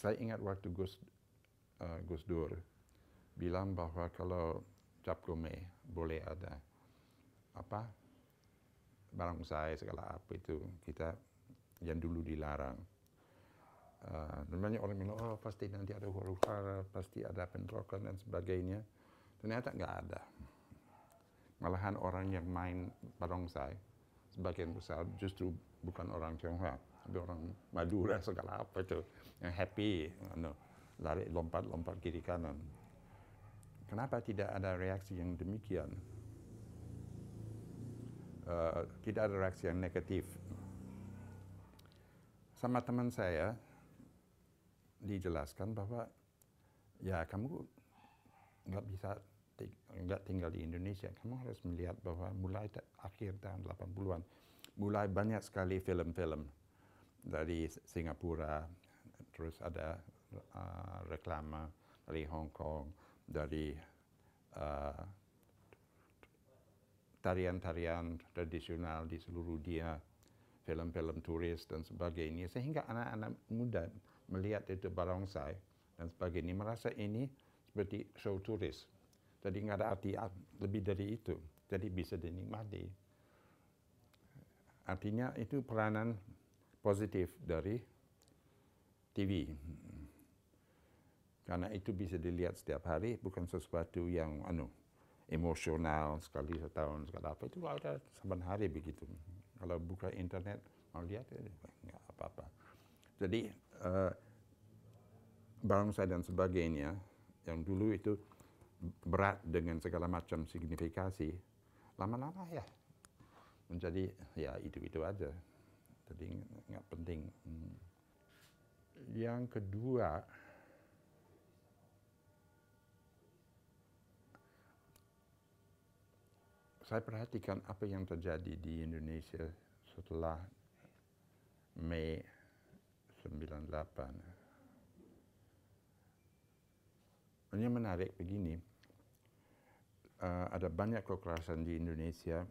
Saya ingat waktu Gus uh, Gus Dur bilang bahwa kalau cap gome boleh ada apa barang saya segala apa itu kita yang dulu dilarang. Uh, eh, banyak orang bilang, oh pasti nanti ada huru-hara, pasti ada bentrokan dan sebagainya. Ternyata nggak ada. Malahan orang yang main barongsai, sebagian besar justru bukan orang Tionghoa ada orang Madura segala apa itu yang happy, anu, lari lompat-lompat kiri kanan. Kenapa tidak ada reaksi yang demikian? Uh, tidak ada reaksi yang negatif. Sama teman saya dijelaskan bahwa ya kamu nggak bisa nggak tinggal di Indonesia, kamu harus melihat bahwa mulai akhir tahun 80-an mulai banyak sekali film-film dari Singapura, terus ada uh, reklama dari Hong Kong, dari uh, tarian-tarian tradisional di seluruh dunia film-film turis dan sebagainya, sehingga anak-anak muda melihat itu barongsai dan sebagainya, merasa ini seperti show turis. Jadi nggak ada arti lebih dari itu. Jadi bisa dinikmati. Artinya itu peranan positif dari TV. Karena itu bisa dilihat setiap hari, bukan sesuatu yang anu emosional sekali setahun sekali apa itu ada saban hari begitu. Kalau buka internet mau lihat eh, nggak apa-apa. Jadi uh, bangsa dan sebagainya yang dulu itu berat dengan segala macam signifikasi, lama-lama ya menjadi ya itu-itu aja jadi nggak penting. Hmm. Yang kedua, saya perhatikan apa yang terjadi di Indonesia setelah Mei 98. Ini menarik begini, uh, ada banyak kekerasan di Indonesia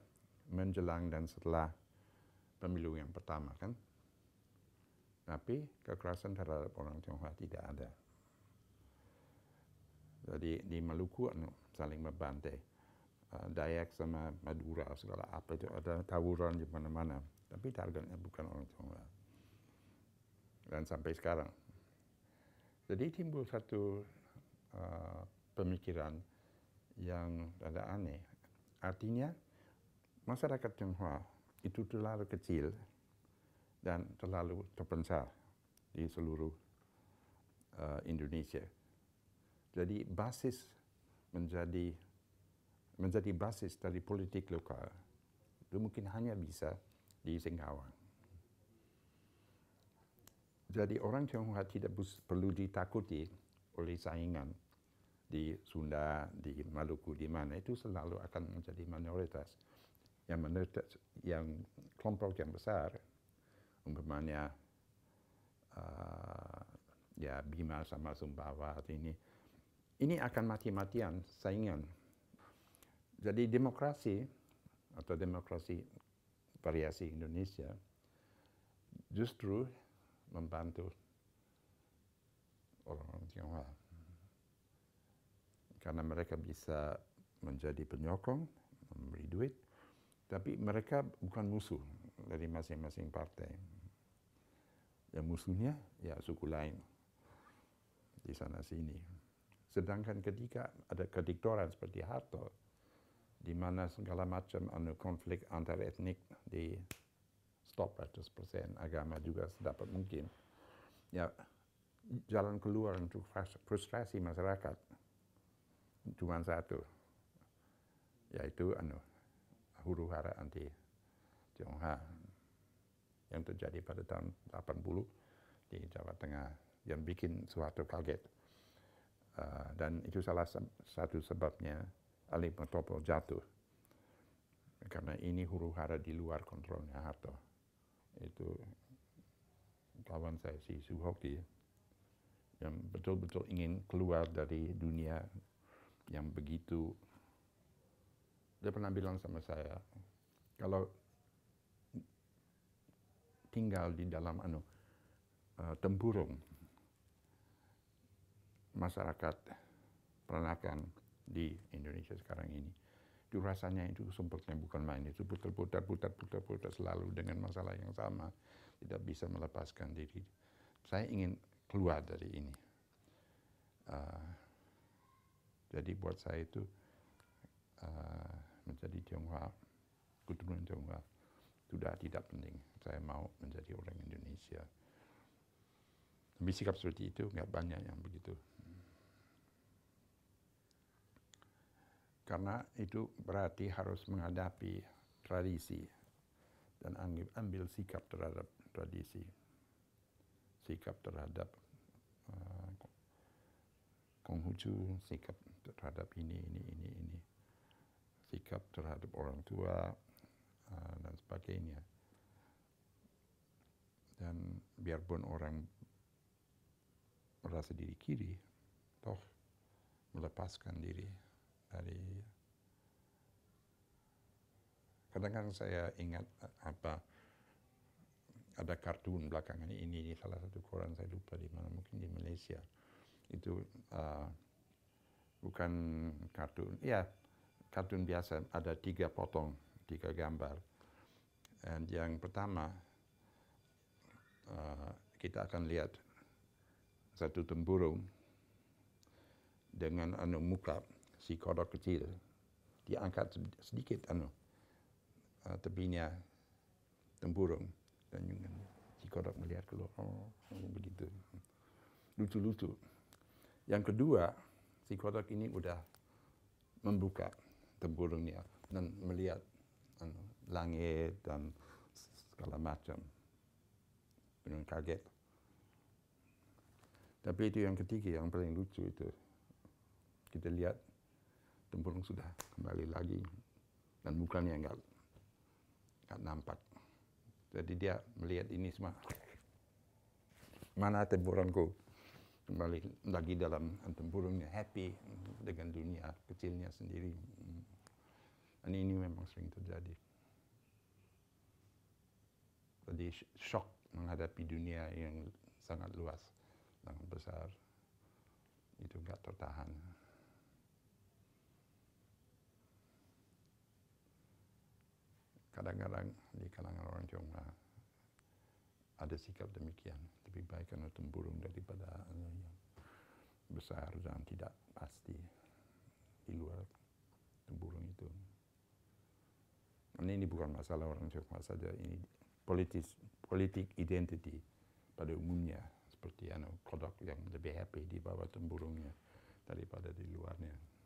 menjelang dan setelah pemilu yang pertama kan. Tapi kekerasan terhadap orang Tionghoa tidak ada. Jadi di Maluku anu, saling membantai. Eh, Dayak sama Madura segala apa itu ada tawuran di mana-mana. Tapi targetnya bukan orang Tionghoa. Dan sampai sekarang. Jadi timbul satu uh, pemikiran yang ada aneh. Artinya masyarakat Tionghoa itu terlalu kecil dan terlalu terpencar di seluruh uh, Indonesia. Jadi basis menjadi menjadi basis dari politik lokal itu mungkin hanya bisa di Singkawang. Jadi orang Tionghoa tidak perlu ditakuti oleh saingan di Sunda, di Maluku, di mana itu selalu akan menjadi minoritas yang e- menurut yang kelompok yang besar umpamanya uh, ya Bima sama Sumbawa ini ini akan mati-matian saingan. Jadi demokrasi atau demokrasi variasi Indonesia justru membantu orang-orang Tionghoa karena mereka bisa menjadi penyokong, memberi duit, tapi mereka bukan musuh dari masing-masing partai. Ya musuhnya ya suku lain di sana sini. Sedangkan ketika ada kediktoran seperti Harto, di mana segala macam anu konflik antar etnik di stop 100%, agama juga sedapat mungkin. Ya jalan keluar untuk frustrasi masyarakat cuma satu, yaitu anu huru hara anti Tionghoa yang terjadi pada tahun 80 di Jawa Tengah yang bikin suatu kaget. Uh, dan itu salah satu sebabnya Ali Matopo jatuh. Karena ini huru hara di luar kontrolnya Harto. Itu kawan saya si Suhokti yang betul-betul ingin keluar dari dunia yang begitu dia pernah bilang sama saya, kalau tinggal di dalam anu uh, eh, tempurung masyarakat peranakan di Indonesia sekarang ini itu rasanya itu sempurna bukan main itu putar-putar putar-putar putar selalu dengan masalah yang sama tidak bisa melepaskan diri saya ingin keluar dari ini uh, jadi buat saya itu menjadi Tionghoa, keturunan Tionghoa sudah tidak penting. Saya mau menjadi orang Indonesia. Tapi sikap seperti itu nggak banyak yang begitu. Karena itu berarti harus menghadapi tradisi dan ambil sikap terhadap tradisi, sikap terhadap uh, Konghucu, sikap terhadap ini, ini, ini, ini sikap terhadap orang tua eh, dan sebagainya. Dan biarpun orang merasa diri kiri, toh melepaskan diri dari kadang-kadang saya ingat eh, apa ada kartun belakangan ini ini salah satu koran saya lupa di mana mungkin di Malaysia itu uh, bukan kartun ya kartun biasa ada tiga potong, tiga gambar. Dan yang pertama, uh, kita akan lihat satu tempurung dengan anu muka si kodok kecil diangkat sedikit anu uh, tepinya tempurung dan si kodok melihat keluar oh, oh, begitu lucu-lucu yang kedua si kodok ini udah membuka tempurungnya dan melihat anu, langit dan segala macam. Dengan kaget. Tapi itu yang ketiga, yang paling lucu itu. Kita lihat tempurung sudah kembali lagi. Dan mukanya enggak, enggak nampak. Jadi dia melihat ini semua. Mana tempurungku? kembali lagi dalam antum burungnya happy dengan dunia kecilnya sendiri dan ini memang sering terjadi jadi shock menghadapi dunia yang sangat luas sangat besar itu nggak tertahan kadang-kadang di kalangan orang Tionghoa ada sikap demikian. Lebih baik karena temburung daripada anu yang besar dan tidak pasti di luar temburung itu. Ini, ini bukan masalah orang Tionghoa saja, ini politis, politik identity pada umumnya seperti anu kodok yang lebih happy di bawah temburungnya daripada di luarnya.